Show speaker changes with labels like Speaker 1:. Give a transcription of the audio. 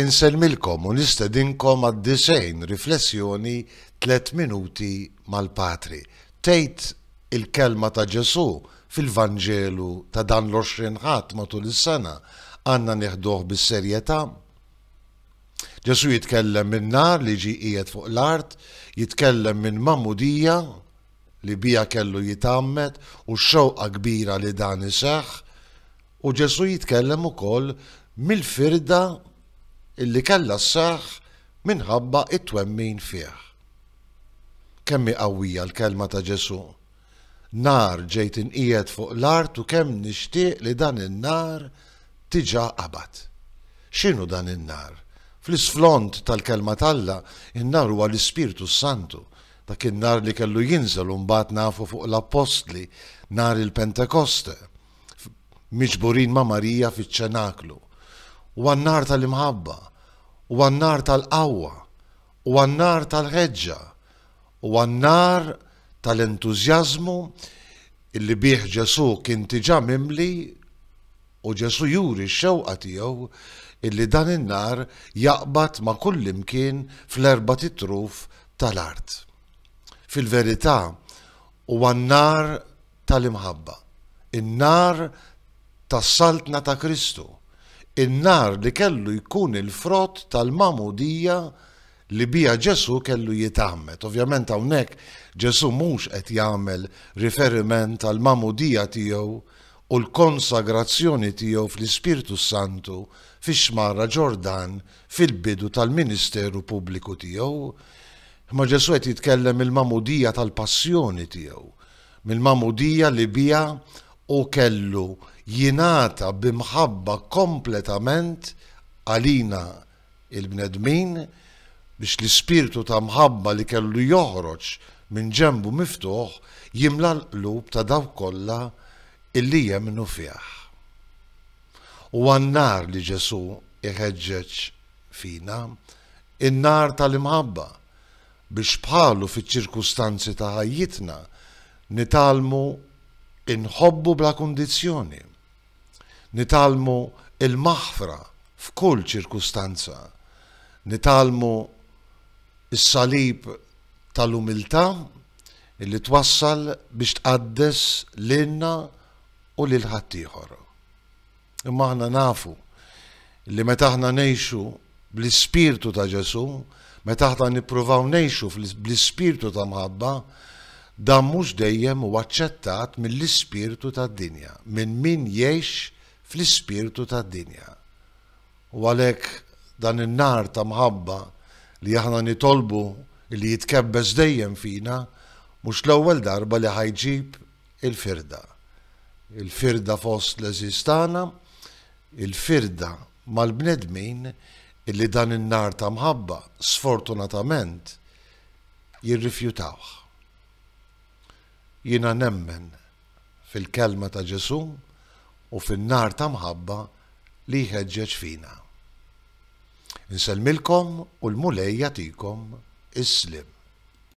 Speaker 1: Inselmilkom u nistedinkom għad disejn riflessjoni tlet minuti mal-Patri. Tejt il-kelma ta' Ġesu fil vangelu ta' dan l-20 ħadd matul is-sena għandna neħduħ bis-serjetà. Ġesu jitkellem minn nar li ġi qiegħed fuq l-art, jitkellem minn mamudija li bija kellu jitammet u xewqa kbira li dan iseħħ, u Ġesu jitkellem ukoll mill-firda illi kella s-saħ minħabba it-twemmin fih. Kemmi qawwija l-kelma ta' Ġesu. Nar ġejt inqiegħed fuq l-art u kemm nixtieq li dan in-nar tiġa qabad. X'inhu dan in-nar? Fl-isflont tal-kelma talla, in-nar huwa l-Ispirtu Santu dak in-nar li kellu jinżel u mbagħad nafu fuq l-Apostli nar il-Pentekoste miġburin ma' Marija fiċ-ċenaklu u għannar tal-imħabba, u għannar tal-qawwa, u għannar tal-ħeġġa, u għannar tal-entużjażmu illi bih ġesu kien tiġa mimli u ġesu juri x-xewqa tiegħu illi dan in-nar jaqbad ma' kull imkien fl-erba titruf tal-art. Fil-verità, u għannar tal-imħabba, in-nar tas-saltna ta' Kristu in-nar li kellu jkun il-frott tal-mamudija li bija Ġesu kellu jitammet. Ovvjament hawnhekk Ġesu mhux qed jagħmel riferiment tal mamudija tiegħu u l-konsagrazzjoni tiegħu fl-Ispirtu Santu fix xmarra Ġordan fil-bidu tal-Ministeru Pubbliku tiegħu. Ma Ġesu qed jitkellem il-mamudija tal-passjoni tiegħu, mill-mamudija li bija u kellu jinata bimħabba kompletament għalina il-bnedmin biex l-ispirtu ta' mħabba li kellu joħroġ minn ġembu miftuħ jimla l-qlub ta' daw kollha illi jemnu fih. U għannar li ġesu iħedġeċ fina, in-nar tal-imħabba biex bħalu fiċ ċirkustanzi ta' ħajjitna nitalmu inħobbu bla kondizjoni. Nitalmu il-maħfra f'kull ċirkustanza. Nitalmu is-salib tal-umiltà illi twassal biex tqaddes l-inna u lil ħaddieħor. Imma aħna nafu li meta aħna nejxu bl-ispirtu ta' Ġesu, meta aħna nippruvaw nejxu bl-ispirtu ta' mħabba, Dan mhux dejjem huwa aċċettat mill-ispirtu tad-dinja, minn min jgħix fl-ispirtu tad-dinja. U għalhekk dan in-nar ta' mħabba li aħna nitolbu li jitkebbeż dejjem fina mhux l-ewwel darba li ħajġib il-firda. Il-firda fost l-eżistana, il-firda mal-bnedmin illi dan in-nar ta' mħabba sfortunatament jirrifjutawh jina nemmen fil-kelma ta' Ġesu u fin-nar ta' mħabba li jħeġġeġ fina. Inselmilkom u l-mulej jatikom is-slim.